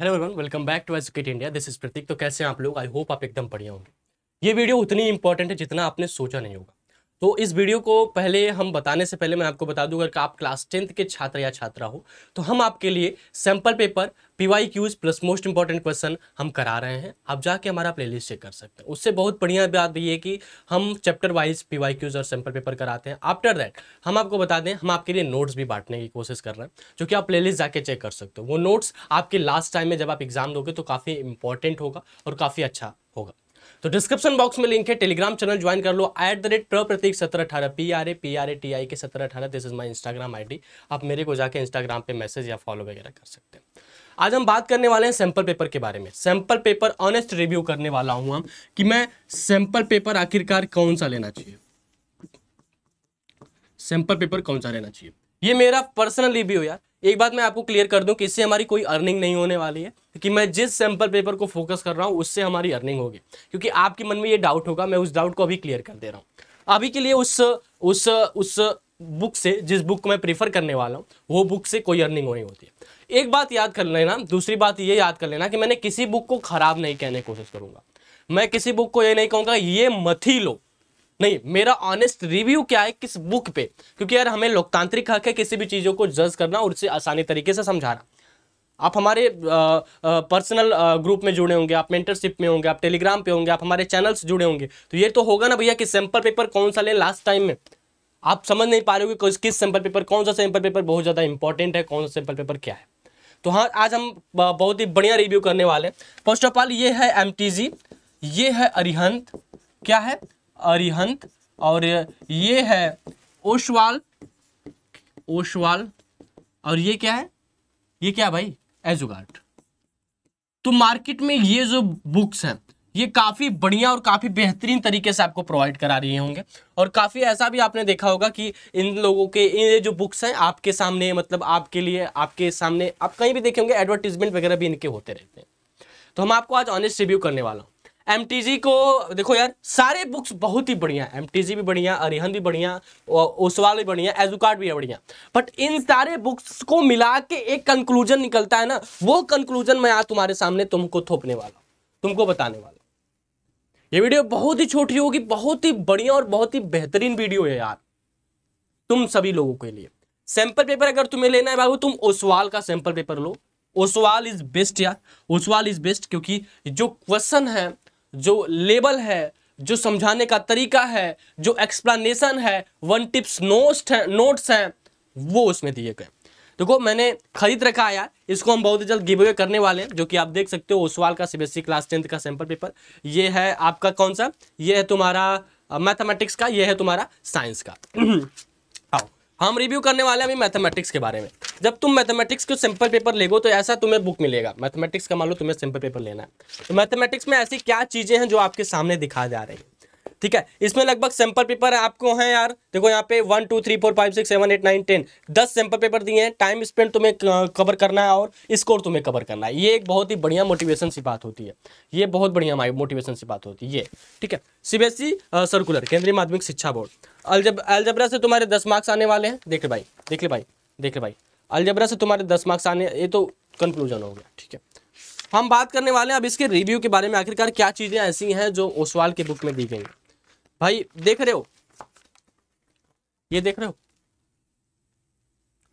hello everyone welcome back to educate India this is Prateek तो कैसे आप लोग आई होप आप एकदम बढ़िया होंगे ये वीडियो उतनी इंपॉर्टेंट है जितना आपने सोचा नहीं होगा तो इस वीडियो को पहले हम बताने से पहले मैं आपको बता दूं अगर आप क्लास टेंथ के छात्र या छात्रा हो तो हम आपके लिए sample paper P Y Qs plus most important question हम करा रहे हैं आप जाके हमारा प्लेलिस्ट चेक कर सकते हैं उससे बहुत बढ़िया बात ये है कि हम chapter wise P Y Qs और सैम्पल पेपर कराते हैं आफ्टर दैट हम आपको बता दें हम आपके लिए नोट्स भी बांटने की कोशिश कर रहे हैं जो कि आप लिस्ट जाके चेक कर सकते हो वो नोट्स आपके लास्ट टाइम में जब आप एग्जाम दोगे तो काफ़ी इंपॉर्टेंट होगा और काफ़ी अच्छा होगा तो डिस्क्रिप्शन बॉक्स में लिंक है टेलीग्राम चैनल ज्वाइन कर लो एट द रेट प्र प्रतीक सत्रह अठारह P R A P R A T I K सत्रह अठारह this is my Instagram I आप मेरे को जाकर इंस्टाग्राम पे मैसेज या फॉलो वगैरह कर सकते हैं आज हम बात करने वाले हैं सैंपल पेपर के बारे में सैंपल पेपर ऑनेस्ट रिव्यू करने वाला हूं हम कि मैं सैंपल पेपर आखिरकार कौन सा लेना चाहिए सैंपल पेपर कौन सा लेना चाहिए ये मेरा पर्सनल रिव्यू यार एक बात मैं आपको क्लियर कर दूं कि इससे हमारी कोई अर्निंग नहीं होने वाली है कि मैं जिस सैंपल पेपर को फोकस कर रहा हूं उससे हमारी अर्निंग होगी क्योंकि आपके मन में ये डाउट होगा मैं उस डाउट को अभी क्लियर कर दे रहा हूं अभी के लिए उस उस उस बुक से जिस बुक को मैं प्रेफर करने वाला हूँ वो बुक से कोई अर्निंग होनी होती है एक बात याद कर लेना दूसरी बात ये याद कर लेना कि मैंने किसी बुक को ख़राब नहीं कहने की कोशिश करूँगा मैं किसी बुक को ये नहीं कहूँगा ये मथी लो नहीं मेरा ऑनेस्ट रिव्यू क्या है किस बुक पे क्योंकि यार हमें लोकतांत्रिक हक है किसी भी चीज़ों को जज करना और उसे आसानी तरीके से समझाना आप हमारे पर्सनल ग्रुप में जुड़े होंगे आप मेंटरशिप में होंगे आप टेलीग्राम पे होंगे आप हमारे चैनल से जुड़े होंगे तो ये तो होगा ना भैया कि सैंपल पेपर कौन सा लें लास्ट टाइम में आप समझ नहीं पा रहे हो कि किस सैंपल पेपर कौन सा सैंपल पेपर बहुत ज़्यादा इंपॉर्टेंट है कौन सा सैंपल पेपर क्या है तो हाँ आज हम बहुत ही बढ़िया रिव्यू करने वाले हैं फर्स्ट ऑफ ऑल ये है एम ये है अरिहंत क्या है अरिहंत और ये है ओशवाल ओशवाल और ये क्या है ये क्या भाई एजुगार्ड तो मार्केट में ये जो बुक्स हैं ये काफ़ी बढ़िया और काफ़ी बेहतरीन तरीके से आपको प्रोवाइड करा रहे होंगे और काफ़ी ऐसा भी आपने देखा होगा कि इन लोगों के ये जो बुक्स हैं आपके सामने मतलब आपके लिए आपके सामने आप कहीं भी देखे होंगे एडवर्टीजमेंट वगैरह भी इनके होते रहते हैं तो हम आपको आज ऑनेस्ट रिव्यू करने वाला हूँ एम को देखो यार सारे बुक्स बहुत ही बढ़िया एम टी भी बढ़िया अरिहन भी बढ़िया ओसवाल भी बढ़िया एजुकार्ड भी बढ़िया बट इन सारे बुक्स को मिला के एक कंक्लूजन निकलता है ना वो कंक्लूजन मैं आज तुम्हारे सामने तुमको थोपने वाला तुमको बताने वाला ये वीडियो बहुत ही छोटी होगी बहुत ही बढ़िया और बहुत ही बेहतरीन वीडियो है यार तुम सभी लोगों के लिए सैंपल पेपर अगर तुम्हें लेना है बाबू तुम ओसवाल का सैंपल पेपर लो ओसवाल इज बेस्ट यार ओसवाल इज बेस्ट क्योंकि जो क्वेश्चन है जो लेबल है जो समझाने का तरीका है जो एक्सप्लानशन है वन टिप्स नोट है नोट्स हैं वो उसमें दिए गए देखो मैंने खरीद रखा आया इसको हम बहुत जल्द गिव अवे करने वाले हैं जो कि आप देख सकते हो ओसवाल का सीबीएसई क्लास टेंथ का सैंपल पेपर ये है आपका कौन सा ये है तुम्हारा मैथमेटिक्स का ये है तुम्हारा साइंस का हम रिव्यू करने वाले हैं अभी मैथमेटिक्स के बारे में जब तुम मैथमेटिक्स के सिंपल पेपर लेगो तो ऐसा तुम्हें बुक मिलेगा मैथमेटिक्स का मान लो तुम्हें सिंपल पेपर लेना है तो मैथमेटिक्स में ऐसी क्या चीज़ें हैं जो आपके सामने दिखा जा रही है ठीक है इसमें लगभग सैंपल पेपर आपको हैं यार देखो यहाँ पे one two three four five six seven eight nine ten दस सैंपल पेपर दिए हैं टाइम स्पेंड तुम्हें कवर करना है और स्कोर तुम्हें कवर करना है ये एक बहुत ही बढ़िया मोटिवेशन सी बात होती है ये बहुत बढ़िया मोटिवेशन सी बात होती है ये ठीक है सीबीएसई सर्कुलर केंद्रीय माध्यमिक शिक्षा बोर्ड अलजब अलजबरा से तुम्हारे दस मार्क्स आने वाले हैं देख भाई देख भाई देख भाई अलजबरा से तुम्हारे दस मार्क्स आने ये तो कंक्लूजन हो गया ठीक है हम बात करने वाले हैं अब इसके रिव्यू के बारे में आखिरकार क्या चीज़ें ऐसी हैं जो ओसवाल के बुक में दी गई भाई देख रहे हो ये देख रहे हो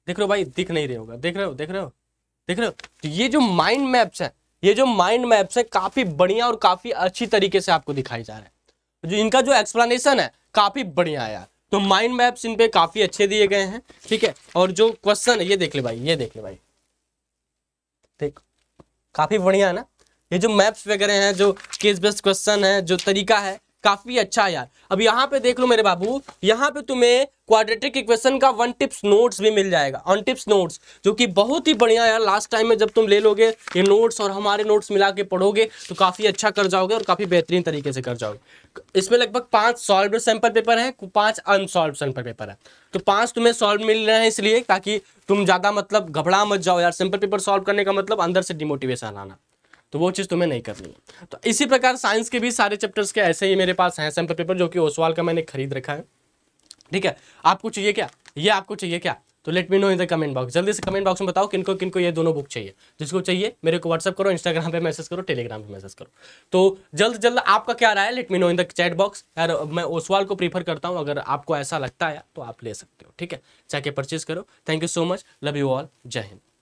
देख रहे हो भाई दिख नहीं रहे होगा देख रहे हो देख रहे हो देख रहे हो तो ये जो माइंड मैप्स है ये जो माइंड मैप्स है काफी बढ़िया और काफी अच्छी तरीके से आपको दिखाई जा रहा है जो इनका जो एक्सप्लेनेशन है काफी बढ़िया है तो माइंड मैप्स इन पे काफी अच्छे दिए गए हैं ठीक है और जो क्वेश्चन है ये देख ले भाई ये देख ले भाई देख काफी बढ़िया है ना ये जो मैप्स वगैरह हैं जो केस बेस्ड क्वेश्चन है जो तरीका है काफी अच्छा यार अब यहाँ पे देख लो मेरे बाबू यहाँ पे तुम्हें क्वाड्रेटिक इक्वेशन का वन टिप्स नोट्स भी मिल जाएगा ऑन टिप्स नोट्स जो कि बहुत ही बढ़िया यार लास्ट टाइम में जब तुम ले लोगे ये नोट्स और हमारे नोट्स मिला के पढ़ोगे तो काफ़ी अच्छा कर जाओगे और काफ़ी बेहतरीन तरीके से कर जाओगे इसमें लगभग पांच सॉल्व सैंपल पेपर है पांच अनसॉल्व सैंपल पेपर है तो पांच तुम्हें सॉल्व मिल रहे हैं इसलिए ताकि तुम ज़्यादा मतलब घबरा मत जाओ यार सिंपल पेपर सॉल्व करने का मतलब अंदर से डिमोटिवेशन आना तो वो चीज़ तुम्हें नहीं करनी है तो इसी प्रकार साइंस के भी सारे चैप्टर्स के ऐसे ही मेरे पास हैं सैम्पल पेपर जो कि ओसवाल का मैंने खरीद रखा है ठीक है आपको चाहिए क्या ये आपको चाहिए क्या तो let me know in the comment box जल्दी से कमेंट बॉक्स में बताओ किनको किनको ये दोनों बुक चाहिए जिसको चाहिए मेरे को व्हाट्सअप करो इंस्टाग्राम पे मैसेज करो टेलीग्राम पे मैसेज करो तो जल्द जल्द आपका क्या रहा है let me know in the chat box यार मैं ओसवाल को प्रीफर करता हूँ अगर आपको ऐसा लगता है तो आप ले सकते हो ठीक है चाहे परचेज करो thank you so much love you all जय हिंद